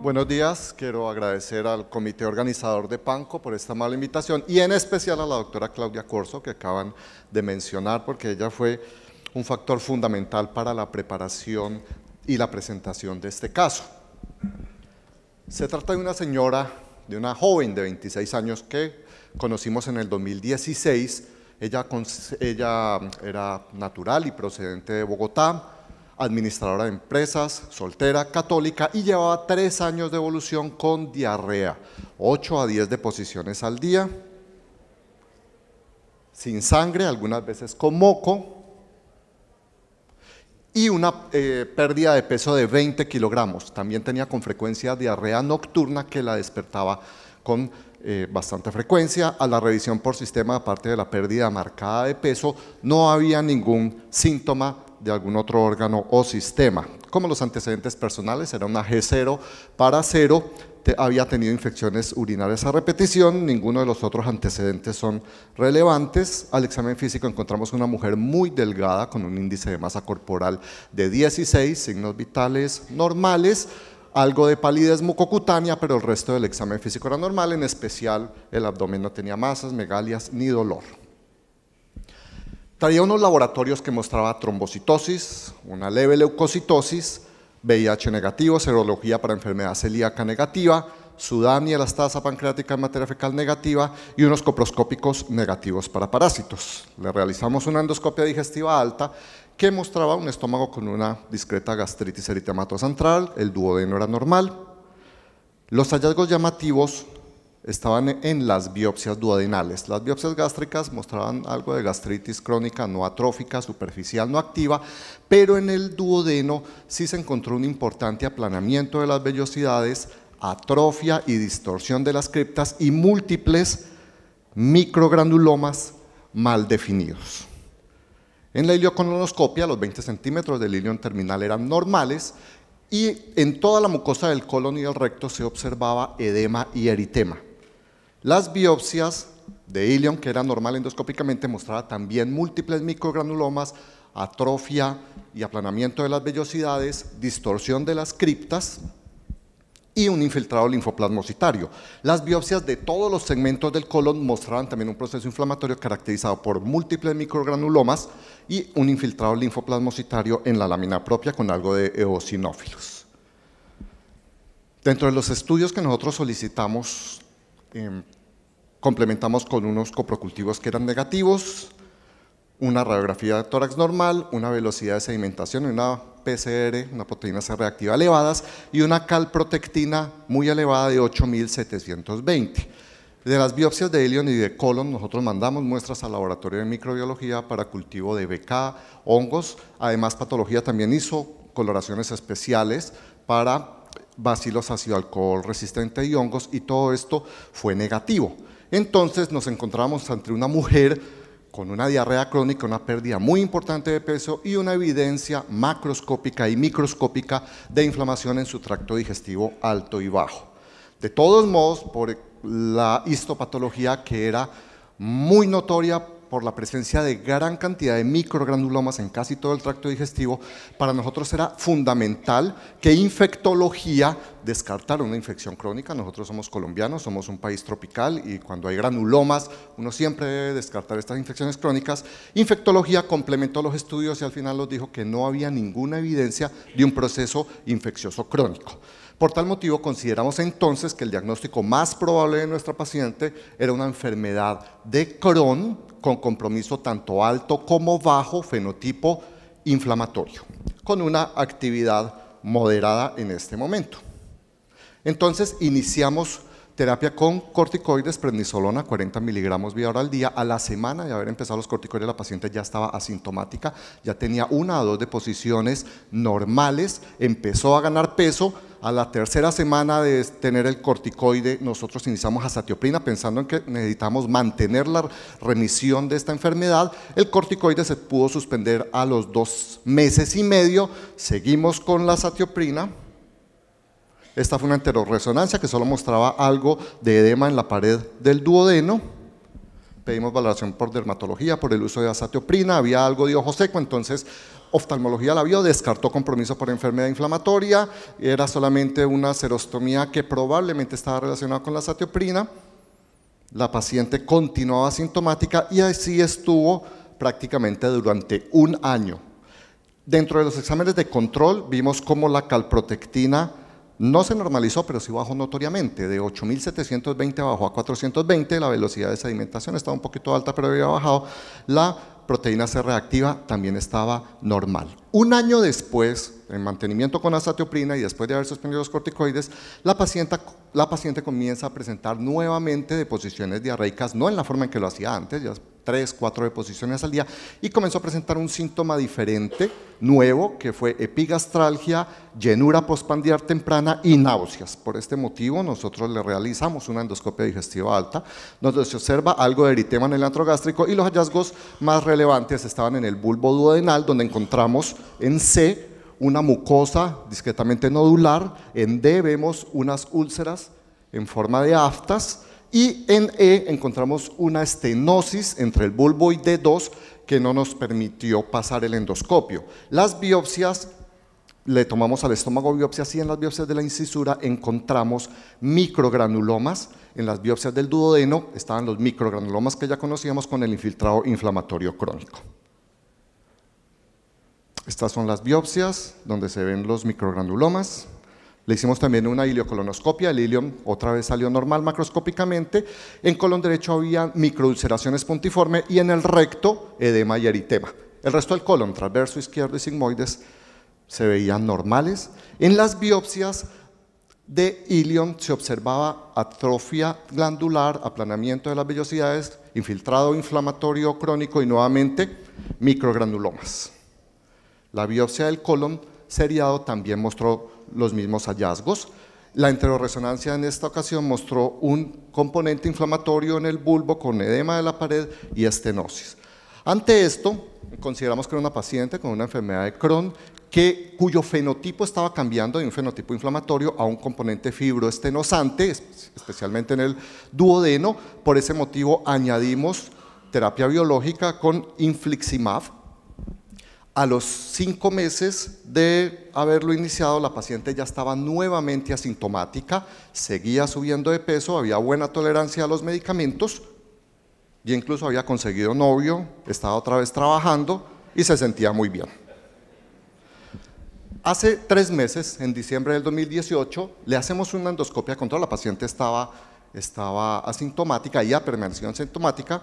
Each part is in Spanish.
Buenos días, quiero agradecer al comité organizador de PANCO por esta mala invitación y en especial a la doctora Claudia Corso que acaban de mencionar porque ella fue un factor fundamental para la preparación y la presentación de este caso. Se trata de una señora, de una joven de 26 años que conocimos en el 2016. Ella, ella era natural y procedente de Bogotá administradora de empresas, soltera, católica y llevaba tres años de evolución con diarrea, 8 a 10 deposiciones al día, sin sangre, algunas veces con moco, y una eh, pérdida de peso de 20 kilogramos. También tenía con frecuencia diarrea nocturna que la despertaba con eh, bastante frecuencia. A la revisión por sistema, aparte de la pérdida marcada de peso, no había ningún síntoma de algún otro órgano o sistema. Como los antecedentes personales, era una G0 para 0, había tenido infecciones urinarias a repetición, ninguno de los otros antecedentes son relevantes. Al examen físico encontramos una mujer muy delgada con un índice de masa corporal de 16, signos vitales normales, algo de palidez mucocutánea, pero el resto del examen físico era normal, en especial el abdomen no tenía masas, megalias ni dolor. Traía unos laboratorios que mostraba trombocitosis, una leve leucocitosis, VIH negativo, serología para enfermedad celíaca negativa, la elastasa pancreática en materia fecal negativa y unos coproscópicos negativos para parásitos. Le realizamos una endoscopia digestiva alta que mostraba un estómago con una discreta gastritis eritematosa central, el duodeno era normal. Los hallazgos llamativos estaban en las biopsias duodenales. Las biopsias gástricas mostraban algo de gastritis crónica no atrófica, superficial, no activa, pero en el duodeno sí se encontró un importante aplanamiento de las vellosidades, atrofia y distorsión de las criptas y múltiples microgranulomas mal definidos. En la ileocolonoscopia, los 20 centímetros del ilion terminal eran normales y en toda la mucosa del colon y del recto se observaba edema y eritema. Las biopsias de Ilion, que era normal endoscópicamente, mostraba también múltiples microgranulomas, atrofia y aplanamiento de las vellosidades, distorsión de las criptas y un infiltrado linfoplasmositario. Las biopsias de todos los segmentos del colon mostraban también un proceso inflamatorio caracterizado por múltiples microgranulomas y un infiltrado linfoplasmositario en la lámina propia con algo de eosinófilos. Dentro de los estudios que nosotros solicitamos Em, complementamos con unos coprocultivos que eran negativos, una radiografía de tórax normal, una velocidad de sedimentación, y una PCR, una proteína C reactiva elevadas y una calprotectina muy elevada de 8720. De las biopsias de helion y de colon, nosotros mandamos muestras al laboratorio de microbiología para cultivo de BK, hongos, además patología también hizo coloraciones especiales para bacilos ácido alcohol resistente y hongos y todo esto fue negativo. Entonces nos encontramos ante una mujer con una diarrea crónica, una pérdida muy importante de peso y una evidencia macroscópica y microscópica de inflamación en su tracto digestivo alto y bajo. De todos modos, por la histopatología que era muy notoria por la presencia de gran cantidad de microgranulomas en casi todo el tracto digestivo, para nosotros era fundamental que infectología descartara una infección crónica. Nosotros somos colombianos, somos un país tropical y cuando hay granulomas uno siempre debe descartar estas infecciones crónicas. Infectología complementó los estudios y al final nos dijo que no había ninguna evidencia de un proceso infeccioso crónico. Por tal motivo, consideramos entonces que el diagnóstico más probable de nuestra paciente era una enfermedad de Crohn, con compromiso tanto alto como bajo fenotipo inflamatorio, con una actividad moderada en este momento. Entonces iniciamos terapia con corticoides, prednisolona, 40 miligramos vía hora al día. A la semana de haber empezado los corticoides, la paciente ya estaba asintomática, ya tenía una o dos deposiciones normales, empezó a ganar peso, a la tercera semana de tener el corticoide, nosotros iniciamos satioprina pensando en que necesitamos mantener la remisión de esta enfermedad. El corticoide se pudo suspender a los dos meses y medio. Seguimos con la satioprina. Esta fue una enteroresonancia que solo mostraba algo de edema en la pared del duodeno pedimos valoración por dermatología, por el uso de azatioprina, había algo de ojo seco, entonces oftalmología la vio, descartó compromiso por enfermedad inflamatoria, era solamente una serostomía que probablemente estaba relacionada con la azatioprina, la paciente continuaba sintomática y así estuvo prácticamente durante un año. Dentro de los exámenes de control vimos cómo la calprotectina no se normalizó, pero sí bajó notoriamente. De 8.720 bajó a 420, la velocidad de sedimentación estaba un poquito alta, pero había bajado. La proteína C reactiva también estaba normal. Un año después, en mantenimiento con azatioprina y después de haber suspendido los corticoides, la paciente, la paciente comienza a presentar nuevamente deposiciones diarreicas, no en la forma en que lo hacía antes, ya tres, cuatro deposiciones al día y comenzó a presentar un síntoma diferente, nuevo, que fue epigastralgia, llenura postpandiar temprana y náuseas. Por este motivo nosotros le realizamos una endoscopia digestiva alta, donde se observa algo de eritema en el antrogástrico y los hallazgos más relevantes estaban en el bulbo duodenal, donde encontramos en C una mucosa discretamente nodular, en D vemos unas úlceras en forma de aftas, y en E encontramos una estenosis entre el bulbo y D2 que no nos permitió pasar el endoscopio. Las biopsias, le tomamos al estómago biopsias y en las biopsias de la incisura encontramos microgranulomas. En las biopsias del duodeno estaban los microgranulomas que ya conocíamos con el infiltrado inflamatorio crónico. Estas son las biopsias donde se ven los microgranulomas. Le hicimos también una iliocolonoscopia. el ilion otra vez salió normal macroscópicamente. En colon derecho había microulceraciones puntiforme y en el recto edema y eritema. El resto del colon, transverso, izquierdo y sigmoides, se veían normales. En las biopsias de ilion se observaba atrofia glandular, aplanamiento de las vellosidades, infiltrado inflamatorio crónico y nuevamente microgranulomas. La biopsia del colon seriado también mostró los mismos hallazgos. La enteroresonancia en esta ocasión mostró un componente inflamatorio en el bulbo con edema de la pared y estenosis. Ante esto, consideramos que era una paciente con una enfermedad de Crohn que, cuyo fenotipo estaba cambiando de un fenotipo inflamatorio a un componente fibroestenosante, especialmente en el duodeno. Por ese motivo añadimos terapia biológica con infliximab, a los cinco meses de haberlo iniciado, la paciente ya estaba nuevamente asintomática, seguía subiendo de peso, había buena tolerancia a los medicamentos, y incluso había conseguido novio, estaba otra vez trabajando y se sentía muy bien. Hace tres meses, en diciembre del 2018, le hacemos una endoscopia control, la paciente estaba, estaba asintomática, ya permaneció asintomática.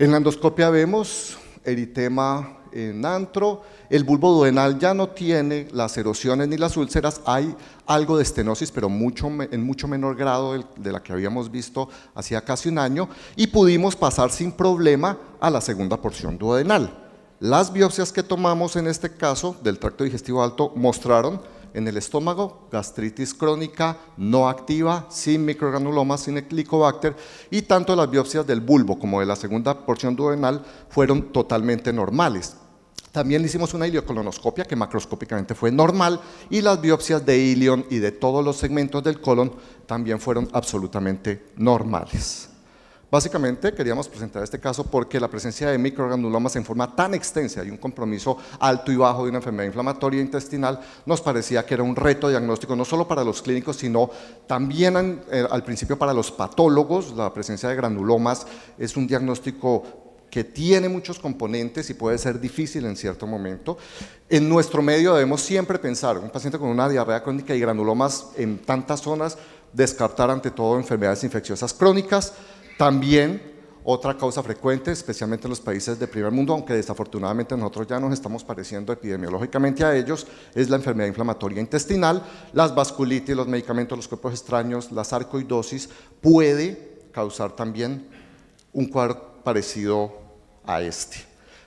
En la endoscopia vemos eritema en antro, el bulbo duodenal ya no tiene las erosiones ni las úlceras, hay algo de estenosis, pero mucho, en mucho menor grado de la que habíamos visto hacía casi un año, y pudimos pasar sin problema a la segunda porción duodenal. Las biopsias que tomamos en este caso del tracto digestivo alto mostraron en el estómago, gastritis crónica no activa, sin microgranulomas, sin helicobacter, y tanto las biopsias del bulbo como de la segunda porción duodenal fueron totalmente normales. También hicimos una ileocolonoscopia, que macroscópicamente fue normal, y las biopsias de ilion y de todos los segmentos del colon también fueron absolutamente normales. Básicamente queríamos presentar este caso porque la presencia de microgranulomas en forma tan extensa y un compromiso alto y bajo de una enfermedad inflamatoria intestinal nos parecía que era un reto diagnóstico no solo para los clínicos, sino también eh, al principio para los patólogos. La presencia de granulomas es un diagnóstico que tiene muchos componentes y puede ser difícil en cierto momento. En nuestro medio debemos siempre pensar, un paciente con una diarrea crónica y granulomas en tantas zonas, descartar ante todo enfermedades infecciosas crónicas, también otra causa frecuente, especialmente en los países de primer mundo, aunque desafortunadamente nosotros ya nos estamos pareciendo epidemiológicamente a ellos, es la enfermedad inflamatoria intestinal, las vasculitis, los medicamentos, los cuerpos extraños, la sarcoidosis, puede causar también un cuadro parecido a este.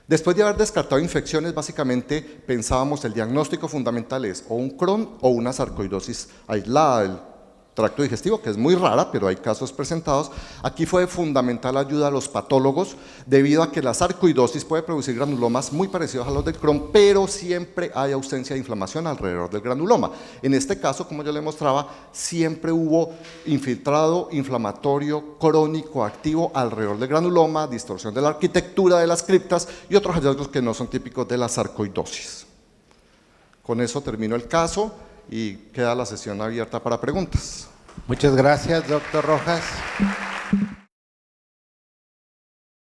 Después de haber descartado infecciones, básicamente pensábamos el diagnóstico fundamental es o un Crohn o una sarcoidosis aislada tracto digestivo, que es muy rara, pero hay casos presentados. Aquí fue de fundamental ayuda a los patólogos, debido a que la sarcoidosis puede producir granulomas muy parecidos a los del Crohn, pero siempre hay ausencia de inflamación alrededor del granuloma. En este caso, como yo le mostraba, siempre hubo infiltrado inflamatorio crónico activo alrededor del granuloma, distorsión de la arquitectura de las criptas y otros hallazgos que no son típicos de la sarcoidosis. Con eso termino el caso y queda la sesión abierta para preguntas. Muchas gracias, doctor Rojas.